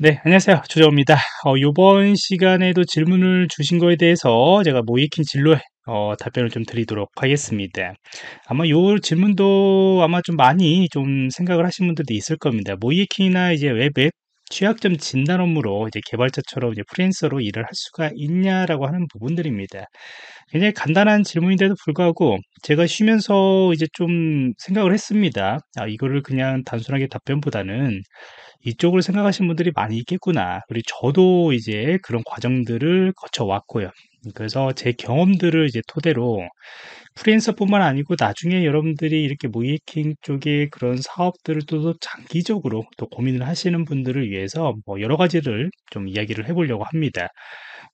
네, 안녕하세요. 조정입니다. 어, 요번 시간에도 질문을 주신 거에 대해서 제가 모이킨 진로에 어, 답변을 좀 드리도록 하겠습니다. 아마 요 질문도 아마 좀 많이 좀 생각을 하신 분들도 있을 겁니다. 모이킨이나 이제 웹앱 취약점 진단 업무로 이제 개발자처럼 이제 프리랜서로 일을 할 수가 있냐라고 하는 부분들입니다. 굉장히 간단한 질문인데도 불구하고 제가 쉬면서 이제 좀 생각을 했습니다. 아, 이거를 그냥 단순하게 답변보다는 이쪽을 생각하시는 분들이 많이 있겠구나. 그리고 저도 이제 그런 과정들을 거쳐왔고요. 그래서 제 경험들을 이제 토대로 프리랜서뿐만 아니고 나중에 여러분들이 이렇게 모이킹 쪽에 그런 사업들을 또 장기적으로 또 고민을 하시는 분들을 위해서 뭐 여러 가지를 좀 이야기를 해보려고 합니다.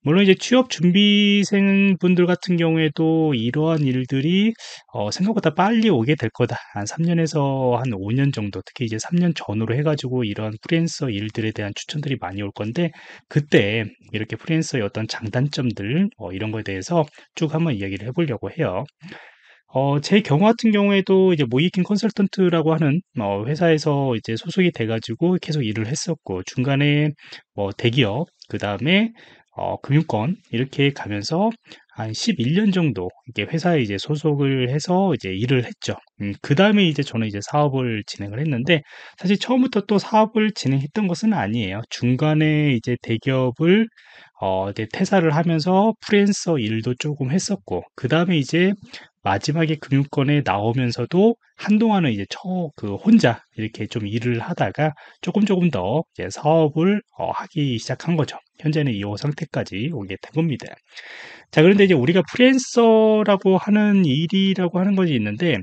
물론 이제 취업 준비생 분들 같은 경우에도 이러한 일들이 어, 생각보다 빨리 오게 될 거다. 한 3년에서 한 5년 정도, 특히 이제 3년 전으로 해가지고 이러한 프리랜서 일들에 대한 추천들이 많이 올 건데 그때 이렇게 프리랜서의 어떤 장단점들 어, 이런 거에 대해서 쭉 한번 이야기를 해보려고 해요. 어, 제 경우 같은 경우에도 이제 모이킹 컨설턴트라고 하는 어, 회사에서 이제 소속이 돼가지고 계속 일을 했었고 중간에 뭐 대기업 그 다음에 어, 금융권 이렇게 가면서 한 11년 정도 이게 회사에 이제 소속을 해서 이제 일을 했죠. 음, 그 다음에 이제 저는 이제 사업을 진행을 했는데 사실 처음부터 또 사업을 진행했던 것은 아니에요. 중간에 이제 대기업을 어, 이제 퇴사를 하면서 프랜서 일도 조금 했었고, 그 다음에 이제 마지막에 금융권에 나오면서도 한동안은 이제 저그 혼자 이렇게 좀 일을 하다가 조금 조금 더 이제 사업을 어, 하기 시작한 거죠. 현재는 이 상태까지 오게 된 겁니다. 자, 그런데 이제 우리가 프리랜서라고 하는 일이라고 하는 것이 있는데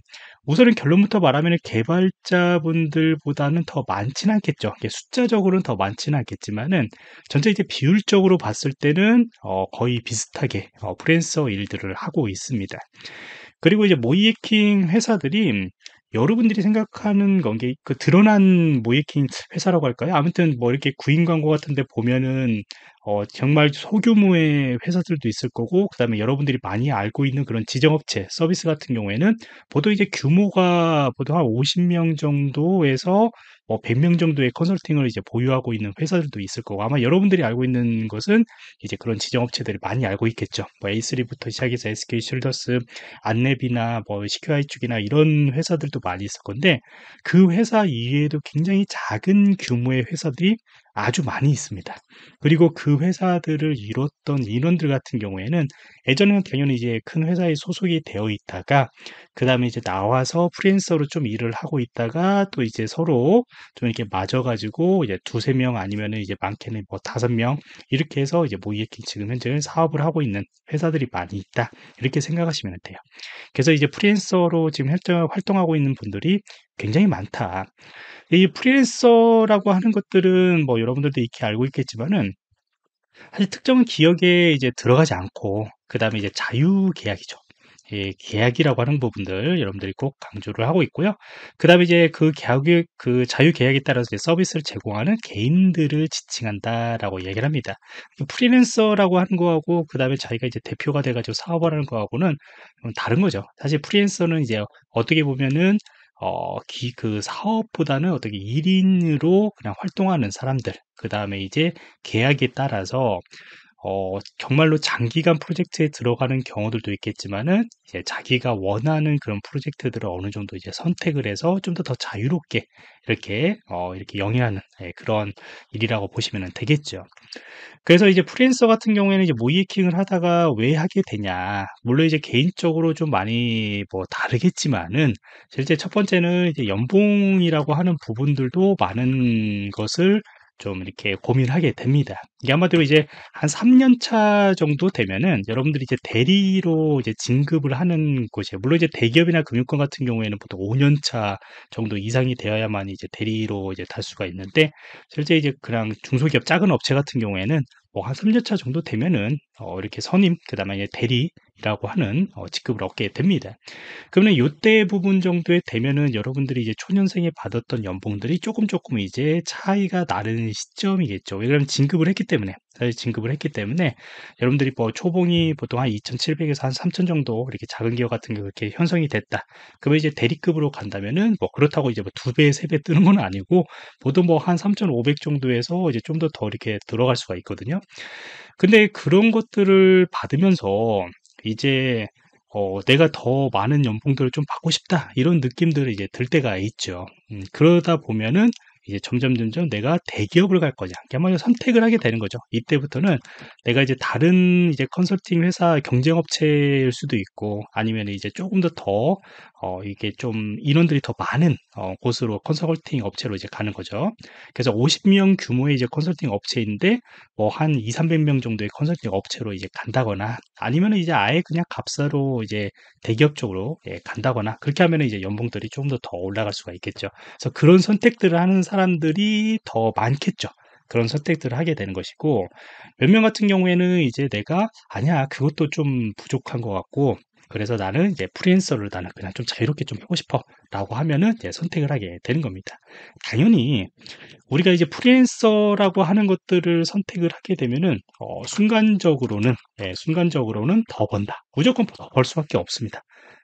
우선은 결론부터 말하면 개발자분들보다는 더 많진 않겠죠. 숫자적으로는 더 많진 않겠지만은 전체 이제 비율적으로 봤을 때는 어, 거의 비슷하게 어, 프랜서 일들을 하고 있습니다. 그리고 이제 모이킹 회사들이 여러분들이 생각하는 건 게 그 드러난 모이킹 회사라고 할까요? 아무튼 뭐 이렇게 구인 광고 같은데 보면은 어, 정말 소규모의 회사들도 있을 거고, 그 다음에 여러분들이 많이 알고 있는 그런 지정업체 서비스 같은 경우에는 보통 이제 규모가 보통 한 50명 정도에서 뭐 100명 정도의 컨설팅을 이제 보유하고 있는 회사들도 있을 거고, 아마 여러분들이 알고 있는 것은 이제 그런 지정업체들을 많이 알고 있겠죠. 뭐 A3부터 시작해서 SK 쉴더스, 안내비나뭐 CQI 쪽이나 이런 회사들도 많이 있을 건데, 그 회사 이외에도 굉장히 작은 규모의 회사들이 아주 많이 있습니다. 그리고 그 회사들을 이뤘던 인원들 같은 경우에는 예전에는 당연히 이제 큰 회사에 소속이 되어 있다가 그 다음에 이제 나와서 프리랜서로 좀 일을 하고 있다가 또 이제 서로 좀 이렇게 맞아가지고 이제 두세 명 아니면은 이제 많게는 뭐 다섯 명 이렇게 해서 이제 모이에킹 지금 현재는 사업을 하고 있는 회사들이 많이 있다. 이렇게 생각하시면 돼요. 그래서 이제 프리랜서로 지금 활동하고 있는 분들이 굉장히 많다. 이 프리랜서라고 하는 것들은 뭐 여러분들도 익히 알고 있겠지만은 사실 특정기억에 이제 들어가지 않고 그 다음에 이제 자유 계약이죠. 이 예, 계약이라고 하는 부분들 여러분들이 꼭 강조를 하고 있고요. 그 다음에 이제 그 계약의 그 자유 계약에 따라서 서비스를 제공하는 개인들을 지칭한다라고 얘기를 합니다. 그 프리랜서라고 하는 거하고 그 다음에 자기가 이제 대표가 돼가지고 사업을 하는 거하고는 다른 거죠. 사실 프리랜서는 이제 어떻게 보면은 어, 기, 그 사업보다는 어떻게 1인으로 그냥 활동하는 사람들, 그 다음에 이제 계약에 따라서 어, 정말로 장기간 프로젝트에 들어가는 경우들도 있겠지만은 이제 자기가 원하는 그런 프로젝트들을 어느 정도 이제 선택을 해서 좀 더 더 자유롭게 이렇게 어, 이렇게 영위하는 예, 그런 일이라고 보시면 되겠죠. 그래서 이제 프리랜서 같은 경우에는 이제 모이킹을 하다가 왜 하게 되냐? 물론 이제 개인적으로 좀 많이 뭐 다르겠지만은 실제 첫 번째는 이제 연봉이라고 하는 부분들도 많은 것을 좀 이렇게 고민하게 됩니다. 이게 아마도 이제 한 3년 차 정도 되면은 여러분들이 이제 대리로 이제 진급을 하는 곳이에요. 물론 이제 대기업이나 금융권 같은 경우에는 보통 5년 차 정도 이상이 되어야만 이제 대리로 이제 탈 수가 있는데 실제 이제 그냥 중소기업 작은 업체 같은 경우에는 뭐 한 3년 차 정도 되면은 어 이렇게 선임 그다음에 이제 대리 이라고 하는 직급을 어, 얻게 됩니다. 그러면 요때 부분 정도에 되면은 여러분들이 이제 초년생에 받았던 연봉들이 조금 조금 이제 차이가 나는 시점이겠죠. 왜냐하면 진급을 했기 때문에 사실 진급을 했기 때문에 여러분들이 뭐 초봉이 보통 한 2,700에서 한 3,000 정도 이렇게 작은 기업 같은 게 그렇게 형성이 됐다. 그러면 이제 대리급으로 간다면은 뭐 그렇다고 이제 뭐두 배, 세 배 뜨는 건 아니고 보통 뭐 한 3,500 정도에서 이제 좀 더 더 이렇게 들어갈 수가 있거든요. 근데 그런 것들을 받으면서 이제 어, 내가 더 많은 연봉들을 좀 받고 싶다 이런 느낌들을 이제 들 때가 있죠. 음, 그러다 보면은 이제 점점 점점 내가 대기업을 갈 거냐 그야말로 선택을 하게 되는 거죠. 이때부터는 내가 이제 다른 이제 컨설팅 회사 경쟁업체일 수도 있고 아니면 이제 조금 더더 어, 이게 좀 인원들이 더 많은 어, 곳으로 컨설팅 업체로 이제 가는 거죠. 그래서 50명 규모의 이제 컨설팅 업체인데 뭐 한 2, 300명 정도의 컨설팅 업체로 이제 간다거나 아니면 이제 아예 그냥 갑사로 이제 대기업 쪽으로 예, 간다거나 그렇게 하면 이제 연봉들이 조금 더 더 올라갈 수가 있겠죠. 그래서 그런 선택들을 하는 사람 사람들이 더 많겠죠. 그런 선택들을 하게 되는 것이고 몇 명 같은 경우에는 이제 내가 아니야 그것도 좀 부족한 것 같고 그래서 나는 이제 프리랜서를 나는 그냥 좀 자유롭게 좀 하고 싶어라고 하면은 이제 선택을 하게 되는 겁니다. 당연히 우리가 이제 프리랜서라고 하는 것들을 선택을 하게 되면은 어, 순간적으로는 예, 순간적으로는 더 번다. 무조건 더 벌 수밖에 없습니다.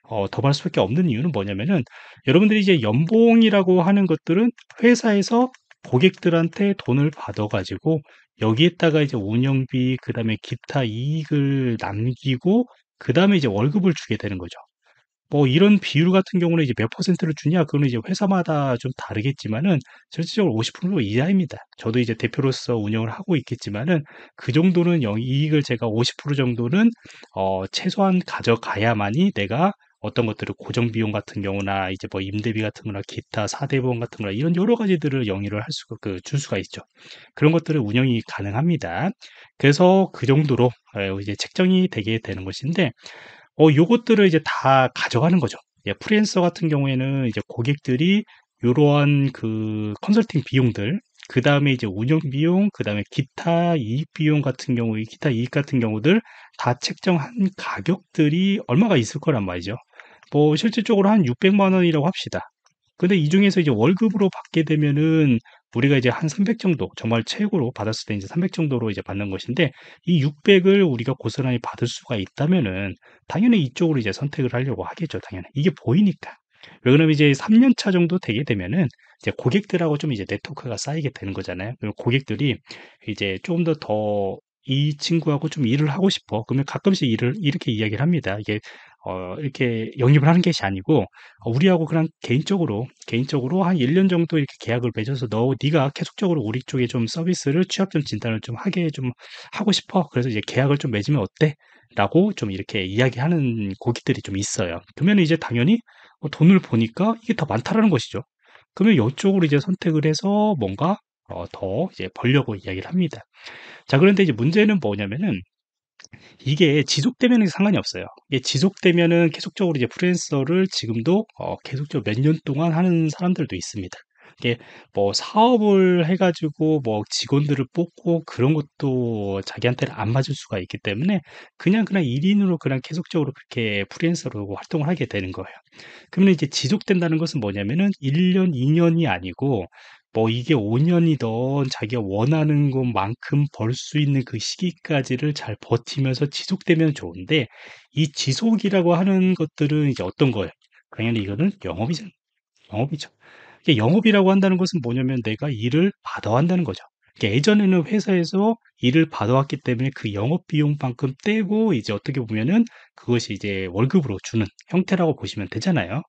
어, 더 받을 수밖에 없는 이유는 뭐냐면은 여러분들이 이제 연봉이라고 하는 것들은 회사에서 고객들한테 돈을 받아가지고 여기에다가 이제 운영비 그다음에 기타 이익을 남기고 그다음에 이제 월급을 주게 되는 거죠. 뭐 이런 비율 같은 경우는 이제 몇 퍼센트를 주냐 그거는 이제 회사마다 좀 다르겠지만은 전체적으로 50% 이하입니다. 저도 이제 대표로서 운영을 하고 있겠지만은 그 정도는 이익을 제가 50% 정도는 어 최소한 가져가야만이 내가 어떤 것들을 고정 비용 같은 경우나 이제 뭐 임대비 같은 거나 기타 사대보험 같은 거나 이런 여러 가지들을 영위를 할 수가 그줄 수가 있죠. 그런 것들을 운영이 가능합니다. 그래서 그 정도로 이제 책정이 되게 되는 것인데 어 요것들을 이제 다 가져가는 거죠. 예, 프리랜서 같은 경우에는 이제 고객들이 이러한 그 컨설팅 비용들 그 다음에 이제 운영 비용, 그 다음에 기타 이익 비용 같은 경우, 기타 이익 같은 경우들 다 책정한 가격들이 얼마가 있을 거란 말이죠. 뭐 실질적으로 한 600만 원이라고 합시다. 근데 이 중에서 이제 월급으로 받게 되면은 우리가 이제 한 300 정도 정말 최고로 받았을 때 이제 300 정도로 이제 받는 것인데 이 600을 우리가 고스란히 받을 수가 있다면은 당연히 이쪽으로 이제 선택을 하려고 하겠죠 당연히 이게 보이니까 왜냐면 이제 3년차 정도 되게 되면은 이제 고객들하고 좀 이제 네트워크가 쌓이게 되는 거잖아요 그리고 객들이 이제 좀 더 더 이 친구하고 좀 일을 하고 싶어. 그러면 가끔씩 일을 이렇게 이야기를 합니다. 이게 어, 이렇게 영입을 하는 것이 아니고 어, 우리하고 그냥 개인적으로 개인적으로 한 1년 정도 이렇게 계약을 맺어서 너 네가 계속적으로 우리 쪽에 좀 서비스를 취업전 진단을 좀 하게 좀 하고 싶어. 그래서 이제 계약을 좀 맺으면 어때? 라고 좀 이렇게 이야기하는 고객들이 좀 있어요. 그러면 이제 당연히 어, 돈을 보니까 이게 더 많다라는 것이죠. 그러면 이쪽으로 이제 선택을 해서 뭔가 어, 더 이제 벌려고 이야기를 합니다. 자, 그런데 이제 문제는 뭐냐면은 이게 지속되면 상관이 없어요. 이게 지속되면은 계속적으로 이제 프랜서를 지금도 어, 계속적으로 몇년 동안 하는 사람들도 있습니다. 이게 뭐 사업을 해가지고 뭐 직원들을 뽑고 그런 것도 자기한테는 안 맞을 수가 있기 때문에 그냥 그냥 1인으로 그냥 계속적으로 그렇게 프리랜서로 활동을 하게 되는 거예요. 그러면 이제 지속된다는 것은 뭐냐면은 1년, 2년이 아니고 뭐 이게 5년이던 자기가 원하는 것만큼 벌 수 있는 그 시기까지를 잘 버티면서 지속되면 좋은데 이 지속이라고 하는 것들은 이제 어떤 거예요? 당연히 이거는 영업이죠. 영업이죠. 영업이라고 한다는 것은 뭐냐면 내가 일을 받아 한다는 거죠. 예전에는 회사에서 일을 받아왔기 때문에 그 영업 비용만큼 떼고 이제 어떻게 보면은 그것이 이제 월급으로 주는 형태라고 보시면 되잖아요.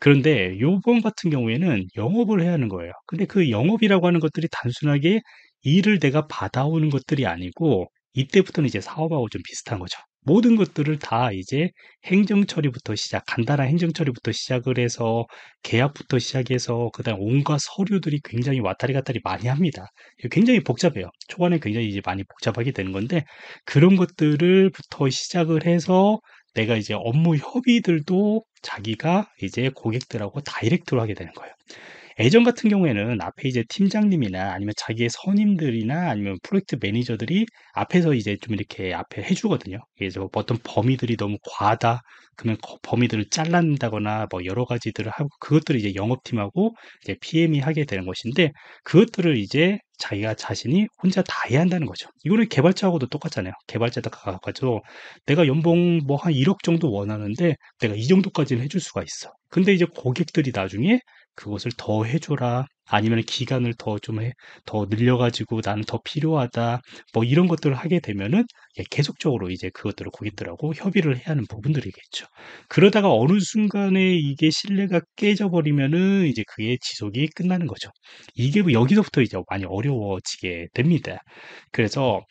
그런데 요번 같은 경우에는 영업을 해야 하는 거예요. 근데 그 영업이라고 하는 것들이 단순하게 일을 내가 받아오는 것들이 아니고 이때부터는 이제 사업하고 좀 비슷한 거죠. 모든 것들을 다 이제 행정 처리부터 시작, 간단한 행정 처리부터 시작을 해서 계약부터 시작해서 그다음 온갖 서류들이 굉장히 왔다리 갔다리 많이 합니다. 굉장히 복잡해요. 초반에 굉장히 이제 많이 복잡하게 되는 건데 그런 것들을부터 시작을 해서 내가 이제 업무 협의들도 자기가 이제 고객들하고 다이렉트로 하게 되는 거예요. 예전 같은 경우에는 앞에 이제 팀장님이나 아니면 자기의 선임들이나 아니면 프로젝트 매니저들이 앞에서 이제 좀 이렇게 앞에 해주거든요. 그래서 어떤 범위들이 너무 과하다. 그러면 범위들을 잘라낸다거나 뭐 여러 가지들을 하고 그것들을 이제 영업팀하고 이제 PM이 하게 되는 것인데 그것들을 이제 자기가 자신이 혼자 다 해야 한다는 거죠. 이거는 개발자하고도 똑같잖아요. 개발자다 가가지고 내가 연봉 뭐 한 1억 정도 원하는데 내가 이 정도까지는 해줄 수가 있어. 근데 이제 고객들이 나중에 그것을 더 해줘라. 아니면 기간을 더 좀 더 늘려가지고 나는 더 필요하다. 뭐 이런 것들을 하게 되면은 계속적으로 이제 그것들을 고객들하고 협의를 해야 하는 부분들이겠죠. 그러다가 어느 순간에 이게 신뢰가 깨져버리면은 이제 그게 지속이 끝나는 거죠. 이게 뭐 여기서부터 이제 많이 어려워지게 됩니다. 그래서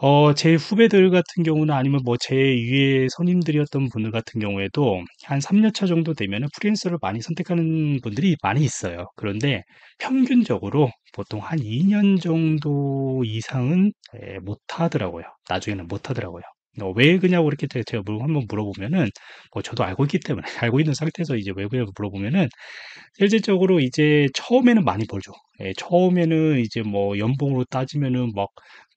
어, 제 후배들 같은 경우는 아니면 뭐 제 위에 선임들이었던 분들 같은 경우에도 한 3년차 정도 되면 프리랜서를 많이 선택하는 분들이 많이 있어요. 그런데 평균적으로 보통 한 2년 정도 이상은 예, 못 하더라고요. 나중에는 못 하더라고요. 어, 왜그냥고 이렇게 제가 한번 물어보면은 뭐 저도 알고 있기 때문에 알고 있는 상태에서 이제 왜 그냐고 물어보면은 실제적으로 이제 처음에는 많이 벌죠. 예, 처음에는 이제 뭐 연봉으로 따지면은 막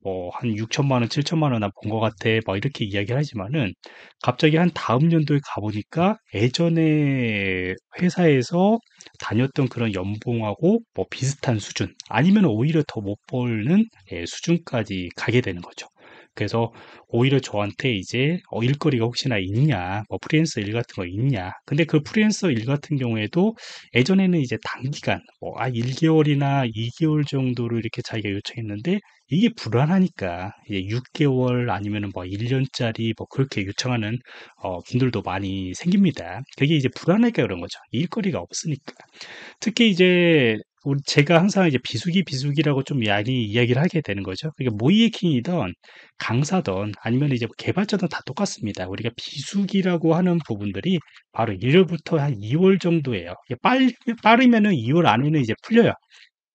뭐한 어, 6천만 원, 7천만 원본것 같아. 막 이렇게 이야기를 하지만은 갑자기 한 다음 연도에 가보니까 예전에 회사에서 다녔던 그런 연봉하고 뭐 비슷한 수준 아니면 오히려 더 못 벌는 예, 수준까지 가게 되는 거죠. 그래서 오히려 저한테 이제 어, 일거리가 혹시나 있냐, 뭐 프리랜서 일 같은 거 있냐. 근데 그 프리랜서 일 같은 경우에도 예전에는 이제 단기간, 뭐, 아, 1개월이나 2개월 정도로 이렇게 자기가 요청했는데 이게 불안하니까 이제 6개월 아니면뭐 1년짜리 뭐 그렇게 요청하는 어, 분들도 많이 생깁니다. 그게 이제 불안하니까 그런 거죠. 일거리가 없으니까. 특히 이제 우리 제가 항상 이제 비수기 비수기라고 좀 많이 이야기를 하게 되는 거죠. 그러니까 모이에킹이든 강사든 아니면 이제 개발자든 다 똑같습니다. 우리가 비수기라고 하는 부분들이 바로 1월부터 한 2월 정도예요. 빨 빠르면은 2월 안에는 이제 풀려요.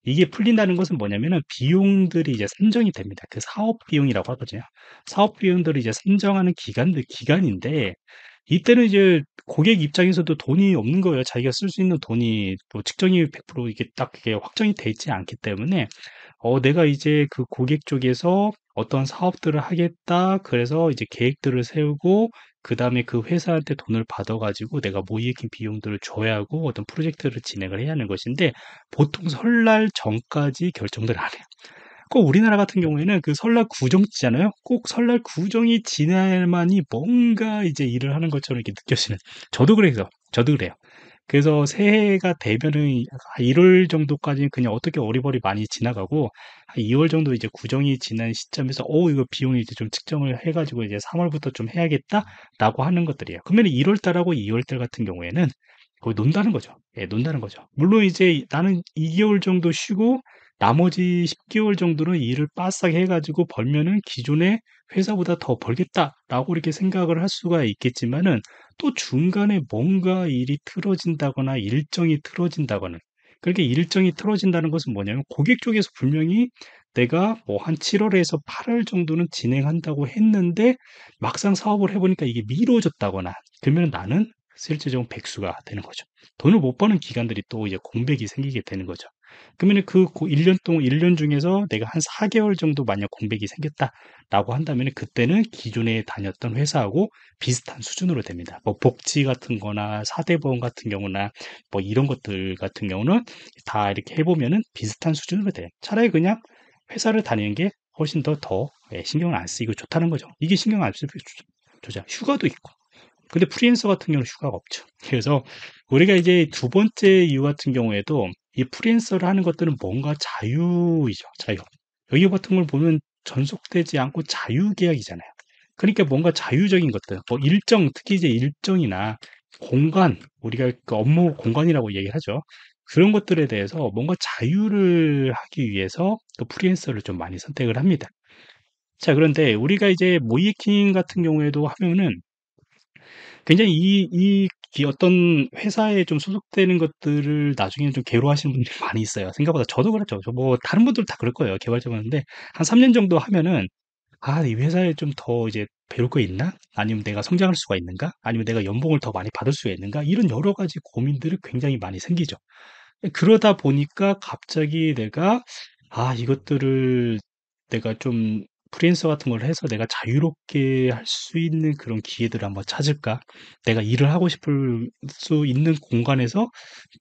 이게 풀린다는 것은 뭐냐면은 비용들이 이제 산정이 됩니다. 그 사업 비용이라고 하거든요. 사업 비용들을 이제 산정하는 기간 기간인데 이때는 이제 고객 입장에서도 돈이 없는 거예요. 자기가 쓸 수 있는 돈이 또 뭐 측정이 100% 이게 딱 이게 확정이 돼 있지 않기 때문에 어 내가 이제 그 고객 쪽에서 어떤 사업들을 하겠다. 그래서 이제 계획들을 세우고 그다음에 그 회사한테 돈을 받아 가지고 내가 모이익킨 비용들을 줘야 하고 어떤 프로젝트를 진행을 해야 하는 것인데 보통 설날 전까지 결정들 안 해요. 꼭 우리나라 같은 경우에는 그 설날 구정이잖아요. 꼭 설날 구정이 지날만이 뭔가 이제 일을 하는 것처럼 이렇게 느껴지는. 저도 그래서, 저도 그래요. 그래서 새해가 되면은 1월 아, 정도까지는 그냥 어떻게 어리버리 많이 지나가고 2월 정도 이제 구정이 지난 시점에서 오 어, 이거 비용이 이제 좀 측정을 해가지고 이제 3월부터 좀 해야겠다라고 하는 것들이에요. 그러면 1월 달하고 2월 달 같은 경우에는 거의 논다는 거죠. 예, 논다는 거죠. 물론 이제 나는 2개월 정도 쉬고 나머지 10개월 정도는 일을 빠싹 해가지고 벌면은 기존의 회사보다 더 벌겠다라고 이렇게 생각을 할 수가 있겠지만은 또 중간에 뭔가 일이 틀어진다거나 일정이 틀어진다거나 그렇게 일정이 틀어진다는 것은 뭐냐면 고객 쪽에서 분명히 내가 뭐 한 7월에서 8월 정도는 진행한다고 했는데 막상 사업을 해보니까 이게 미뤄졌다거나 그러면 나는 실제적으로 백수가 되는 거죠. 돈을 못 버는 기간들이 또 이제 공백이 생기게 되는 거죠. 그러면 그 1년 동안 1년 중에서 내가 한 4개월 정도 만약 공백이 생겼다라고 한다면 그때는 기존에 다녔던 회사하고 비슷한 수준으로 됩니다. 뭐 복지 같은 거나 사대보험 같은 경우나 뭐 이런 것들 같은 경우는 다 이렇게 해보면은 비슷한 수준으로 돼요. 차라리 그냥 회사를 다니는 게 훨씬 더더 더 예, 신경을 안 쓰이고 좋다는 거죠. 이게 신경 안 쓰이고 좋죠. 휴가도 있고 근데 프리랜서 같은 경우는 휴가가 없죠. 그래서 우리가 이제 두 번째 이유 같은 경우에도 이 프리랜서를 하는 것들은 뭔가 자유이죠. 자유. 여기 같은 걸 보면 전속되지 않고 자유계약이잖아요. 그러니까 뭔가 자유적인 것들, 뭐 일정, 특히 이제 일정이나 공간, 우리가 그 업무 공간이라고 얘기를 하죠. 그런 것들에 대해서 뭔가 자유를 하기 위해서 그 프리랜서를 좀 많이 선택을 합니다. 자, 그런데 우리가 이제 모이킹 같은 경우에도 하면은 굉장히 이, 이 어떤 회사에 좀 소속되는 것들을 나중에는 좀 괴로워하시는 분들이 많이 있어요. 생각보다 저도 그렇죠. 뭐 다른 분들 다 그럴 거예요. 개발자분인데 한 3년 정도 하면은 아, 이 회사에 좀 더 이제 배울 거 있나? 아니면 내가 성장할 수가 있는가? 아니면 내가 연봉을 더 많이 받을 수가 있는가? 이런 여러 가지 고민들이 굉장히 많이 생기죠. 그러다 보니까 갑자기 내가 아, 이것들을 내가 좀 프리랜서 같은 걸 해서 내가 자유롭게 할 수 있는 그런 기회들을 한번 찾을까? 내가 일을 하고 싶을 수 있는 공간에서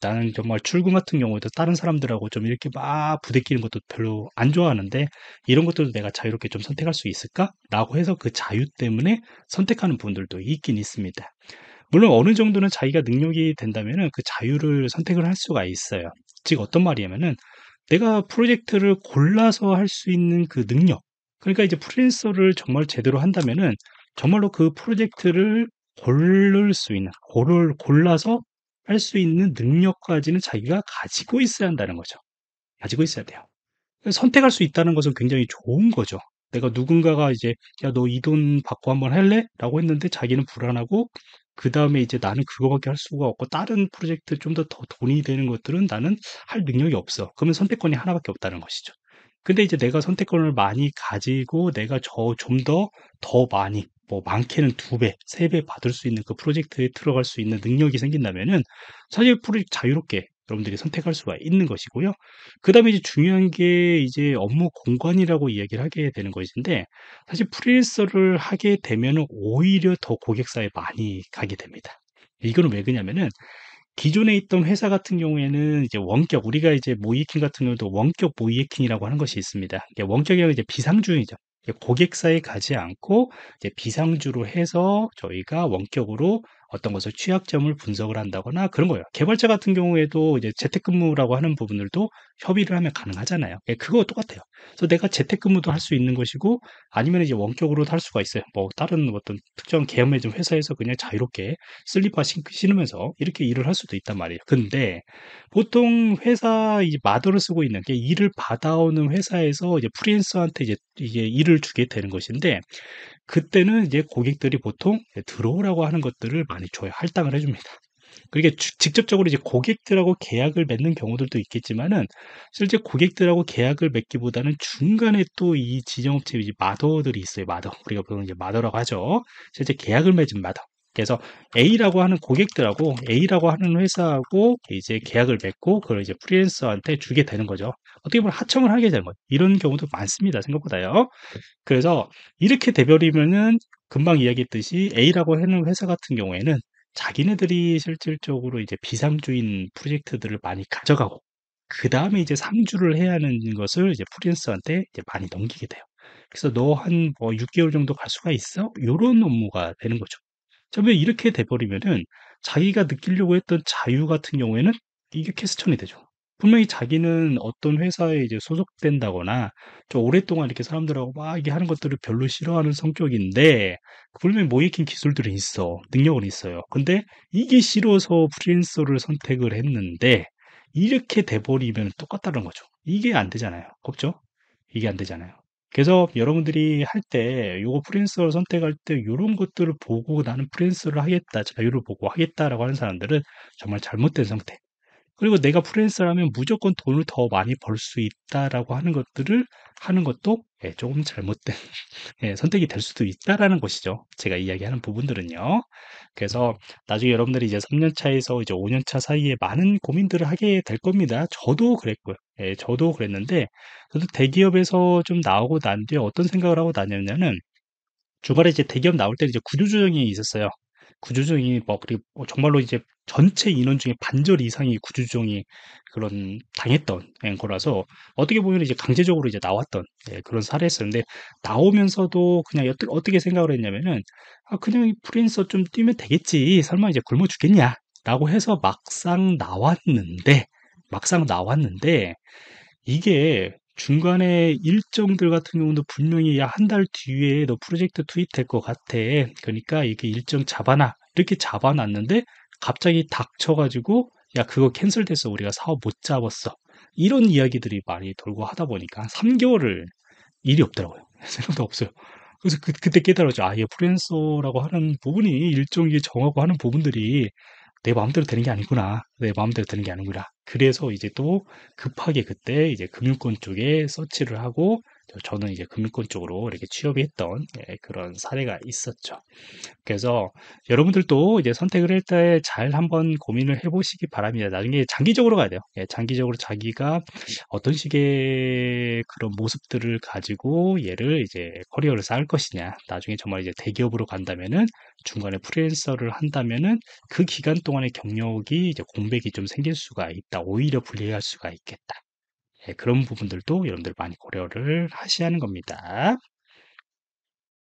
나는 정말 출근 같은 경우에도 다른 사람들하고 좀 이렇게 막 부대끼는 것도 별로 안 좋아하는데 이런 것들도 내가 자유롭게 좀 선택할 수 있을까? 라고 해서 그 자유 때문에 선택하는 분들도 있긴 있습니다. 물론 어느 정도는 자기가 능력이 된다면 그 자유를 선택을 할 수가 있어요. 즉 어떤 말이냐면은 내가 프로젝트를 골라서 할 수 있는 그 능력 그러니까 이제 프리랜서를 정말 제대로 한다면은 정말로 그 프로젝트를 고를 수 있는, 고를, 골라서 할 수 있는 능력까지는 자기가 가지고 있어야 한다는 거죠. 가지고 있어야 돼요. 그러니까 선택할 수 있다는 것은 굉장히 좋은 거죠. 내가 누군가가 이제, 야, 너 이 돈 받고 한번 할래? 라고 했는데 자기는 불안하고, 그 다음에 이제 나는 그거밖에 할 수가 없고, 다른 프로젝트 좀더더 돈이 되는 것들은 나는 할 능력이 없어. 그러면 선택권이 하나밖에 없다는 것이죠. 근데 이제 내가 선택권을 많이 가지고 내가 저좀 더더 더 많이 뭐 많게는 두 배, 세 배 받을 수 있는 그 프로젝트에 들어갈 수 있는 능력이 생긴다면은 사실 프로젝트 자유롭게 여러분들이 선택할 수가 있는 것이고요. 그 다음에 이제 중요한 게 이제 업무 공간이라고 이야기를 하게 되는 것인데, 사실 프리랜서를 하게 되면 오히려 더 고객사에 많이 가게 됩니다. 이거는 왜 그러냐면은 기존에 있던 회사 같은 경우에는 이제 원격 우리가 이제 모이킹 같은 경우도 원격 모이킹이라고 하는 것이 있습니다. 원격이라 이제 비상주이죠 고객사에 가지 않고 이제 비상주로 해서 저희가 원격으로 어떤 것을 취약점을 분석을 한다거나 그런 거예요. 개발자 같은 경우에도 이제 재택근무라고 하는 부분들도 협의를 하면 가능하잖아요. 예, 그거 똑같아요. 그래서 내가 재택근무도 할 수 있는 것이고 아니면 이제 원격으로도 할 수가 있어요. 뭐 다른 어떤 특정 계엄의 좀 회사에서 그냥 자유롭게 슬리퍼 신으면서 이렇게 일을 할 수도 있단 말이에요. 근데 보통 회사 이제 마더를 쓰고 있는 게 일을 받아오는 회사에서 이제 프리랜서한테 이제 이게 일을 주게 되는 것인데 그때는 이제 고객들이 보통 들어오라고 하는 것들을 많이 줘요. 할당을 해줍니다. 그게 그러니까 직접적으로 이제 고객들하고 계약을 맺는 경우들도 있겠지만은 실제 고객들하고 계약을 맺기보다는 중간에 또 이 지정업체 이제 마더들이 있어요. 마더 우리가 보통 이제 마더라고 하죠. 실제 계약을 맺은 마더 그래서 A라고 하는 고객들하고 A라고 하는 회사하고 이제 계약을 맺고 그걸 이제 프리랜서한테 주게 되는 거죠. 어떻게 보면 하청을 하게 되는 거죠. 이런 경우도 많습니다. 생각보다요. 그래서 이렇게 되버리면은 금방 이야기했듯이 A라고 하는 회사 같은 경우에는 자기네들이 실질적으로 이제 비상주인 프로젝트들을 많이 가져가고 그 다음에 이제 상주를 해야 하는 것을 이제 프리랜서한테 이제 많이 넘기게 돼요. 그래서 너 한 뭐 6개월 정도 갈 수가 있어? 이런 업무가 되는 거죠. 왜 이렇게 돼버리면은 자기가 느끼려고 했던 자유 같은 경우에는 이게 캐스천이 되죠. 분명히 자기는 어떤 회사에 이제 소속된다거나 좀 오랫동안 이렇게 사람들하고 막 이게 하는 것들을 별로 싫어하는 성격인데 분명히 모이킨 기술들은 있어 능력은 있어요 근데 이게 싫어서 프리랜서를 선택을 했는데 이렇게 돼버리면 똑같다는 거죠 이게 안 되잖아요 없죠 이게 안 되잖아요 그래서 여러분들이 할때 요거 프린스를 선택할 때 요런 것들을 보고 나는 프린스를 하겠다, 자유를 보고 하겠다라고 하는 사람들은 정말 잘못된 상태. 그리고 내가 프리랜서라면 무조건 돈을 더 많이 벌 수 있다라고 하는 것들을 하는 것도 예, 조금 잘못된 예, 선택이 될 수도 있다라는 것이죠. 제가 이야기하는 부분들은요. 그래서 나중에 여러분들이 이제 3년 차에서 이제 5년 차 사이에 많은 고민들을 하게 될 겁니다. 저도 그랬고요. 예, 저도 그랬는데 저도 대기업에서 좀 나오고 난 뒤에 어떤 생각을 하고 다녔냐면 은 주말에 이제 대기업 나올 때 이제 구조조정이 있었어요. 구조조정이 뭐 그리고 어 정말로 이제 전체 인원 중에 반절 이상이 구조조정이 그런 당했던 앵커라서 예 어떻게 보면 이제 강제적으로 이제 나왔던 예, 그런 사례였었는데 나오면서도 그냥 어떻게, 어떻게 생각을 했냐면은 아 그냥 프린서 좀 뛰면 되겠지 설마 이제 굶어 죽겠냐 라고 해서 막상 나왔는데 막상 나왔는데 이게 중간에 일정들 같은 경우도 분명히 한 달 뒤에 너 프로젝트 투입될 것 같아. 그러니까 이렇게 일정 잡아놔. 이렇게 잡아놨는데 갑자기 닥쳐가지고 야 그거 캔슬돼서 우리가 사업 못 잡았어. 이런 이야기들이 많이 돌고 하다 보니까 한 3개월을 일이 없더라고요. 생각도 없어요. 그래서 그, 그때 깨달았죠. 아, 예, 프랜서라고 하는 부분이 일정이 정하고 하는 부분들이 내 마음대로 되는 게 아니구나. 내 마음대로 되는 게 아니구나. 그래서 이제 또 급하게 그때 이제 금융권 쪽에 서치를 하고 저는 이제 금융권 쪽으로 이렇게 취업이 했던 예, 그런 사례가 있었죠. 그래서 여러분들도 이제 선택을 할 때 잘 한번 고민을 해보시기 바랍니다. 나중에 장기적으로 가야 돼요. 예, 장기적으로 자기가 어떤 식의 그런 모습들을 가지고 얘를 이제 커리어를 쌓을 것이냐. 나중에 정말 이제 대기업으로 간다면은 중간에 프리랜서를 한다면은 그 기간 동안의 경력이 이제 공백이 좀 생길 수가 있다. 오히려 불리할 수가 있겠다. 예, 그런 부분들도 여러분들 많이 고려를 하시 하는 겁니다.